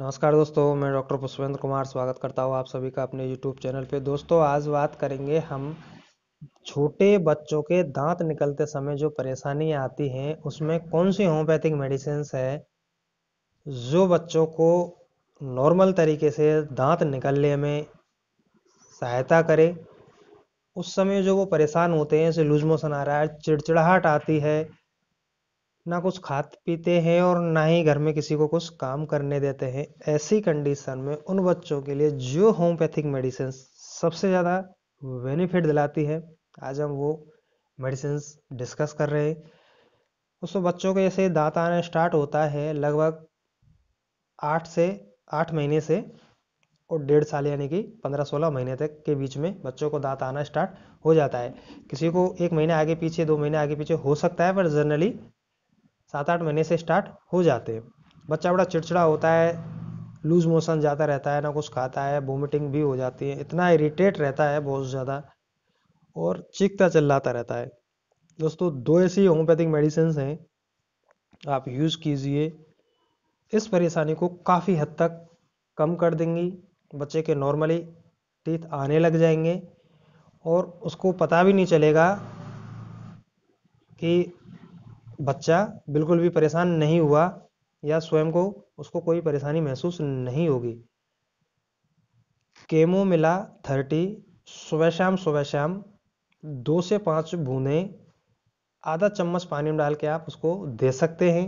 नमस्कार दोस्तों मैं डॉक्टर पुष्पेंद्र कुमार स्वागत करता हूँ आप सभी का अपने यूट्यूब चैनल पे दोस्तों आज बात करेंगे हम छोटे बच्चों के दांत निकलते समय जो परेशानी आती हैं उसमें कौन सी होम्योपैथिक मेडिसिन है जो बच्चों को नॉर्मल तरीके से दांत निकलने में सहायता करे उस समय जो वो परेशान होते हैं जैसे लूज मोशन आ रहा है चिड़चिड़ाहट आती है ना कुछ खाते पीते हैं और ना ही घर में किसी को कुछ काम करने देते हैं ऐसी कंडीशन में उन बच्चों के लिए जो होम्योपैथिक मेडिसिन सबसे ज़्यादा बेनिफिट दिलाती है आज हम वो मेडिसिन डिस्कस कर रहे हैं उसमें बच्चों के जैसे दांत आना स्टार्ट होता है लगभग आठ से आठ महीने से और डेढ़ साल यानी कि पंद्रह सोलह महीने तक के बीच में बच्चों को दांत आना स्टार्ट हो जाता है किसी को एक महीने आगे पीछे दो महीने आगे पीछे हो सकता है पर जनरली सात आठ महीने से स्टार्ट हो जाते हैं बच्चा बड़ा चिड़चिड़ा होता है लूज मोशन जाता रहता है ना कुछ खाता है वोमिटिंग भी हो जाती है इतना इरीटेट रहता है बहुत ज़्यादा और चीखता चिल्लाता रहता है दोस्तों दो ऐसी होम्योपैथिक मेडिसिन हैं आप यूज़ कीजिए इस परेशानी को काफ़ी हद तक कम कर देंगी बच्चे के नॉर्मली टीथ आने लग जाएंगे और उसको पता भी नहीं चलेगा कि बच्चा बिल्कुल भी परेशान नहीं हुआ या स्वयं को उसको कोई परेशानी महसूस नहीं होगी केमो मिला थर्टी सुबह शाम सुबह शाम दो से पाँच बूंदें आधा चम्मच पानी में डाल के आप उसको दे सकते हैं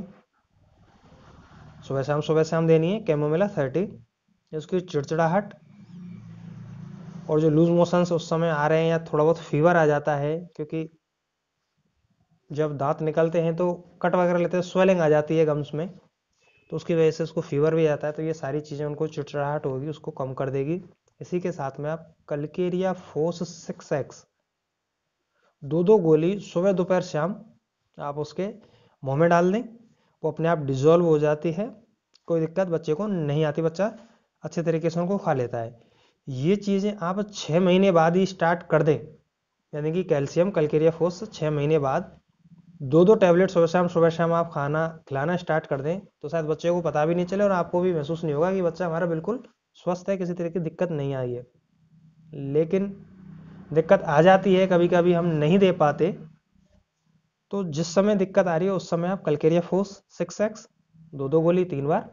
सुबह शाम सुबह शाम देनी है कैमोमेला थर्टी उसकी चिड़चिड़ाहट और जो लूज मोशन उस समय आ रहे हैं या थोड़ा बहुत फीवर आ जाता है क्योंकि जब दांत निकलते हैं तो कट वगैरह लेते हैं स्वेलिंग तो आ जाती है गम्स में तो उसकी वजह से उसको फीवर भी आता है तो ये सारी चीज़ें उनको चिटराहट होगी उसको कम कर देगी इसी के साथ में आप कलकेरिया फोस सिक्स एक्स दो दो गोली सुबह दोपहर शाम आप उसके मुंह में डाल दें वो अपने आप डिजोल्व हो जाती है कोई दिक्कत बच्चे को नहीं आती बच्चा अच्छे तरीके से उनको खा लेता है ये चीज़ें आप छः महीने बाद ही स्टार्ट कर दें यानी कि कैल्शियम कलकेरिया फोर्स छः महीने बाद दो दो टैबलेट सुबह शाम सुबह शाम आप खाना खिलाना स्टार्ट कर दें तो शायद बच्चे को पता भी नहीं चले और आपको भी महसूस नहीं होगा कि बच्चा हमारा बिल्कुल स्वस्थ है किसी तरह की दिक्कत नहीं आई है लेकिन दिक्कत आ जाती है कभी कभी हम नहीं दे पाते तो जिस समय दिक्कत आ रही है उस समय आप कलकेरिया फोर्स सिक्स एक्स दो दो गोली तीन बार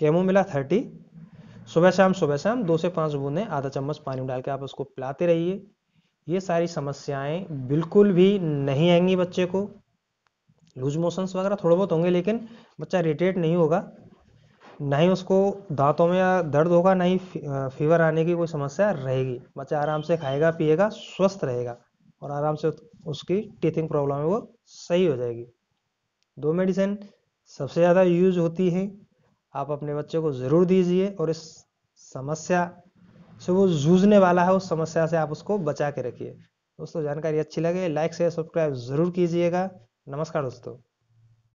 केमो मिला थर्टी सुबह शाम सुबह शाम दो से पांच बूंदें आधा चम्मच पानी डाल के आप उसको पिलाते रहिए ये सारी समस्याएं बिल्कुल भी नहीं आएंगी बच्चे को लूज मोशंस वगैरह थोड़े बहुत होंगे लेकिन बच्चा रिटेट नहीं होगा ना ही उसको दांतों में दर्द होगा ना ही फीवर आने की कोई समस्या रहेगी बच्चा आराम से खाएगा पिएगा स्वस्थ रहेगा और आराम से उसकी टीथिंग प्रॉब्लम है वो सही हो जाएगी दो मेडिसिन सबसे ज़्यादा यूज होती है आप अपने बच्चे को ज़रूर दीजिए और इस समस्या सो वो जूझने वाला है उस समस्या से आप उसको बचा के रखिए दोस्तों जानकारी अच्छी लगे लाइक शेयर सब्सक्राइब जरूर कीजिएगा नमस्कार दोस्तों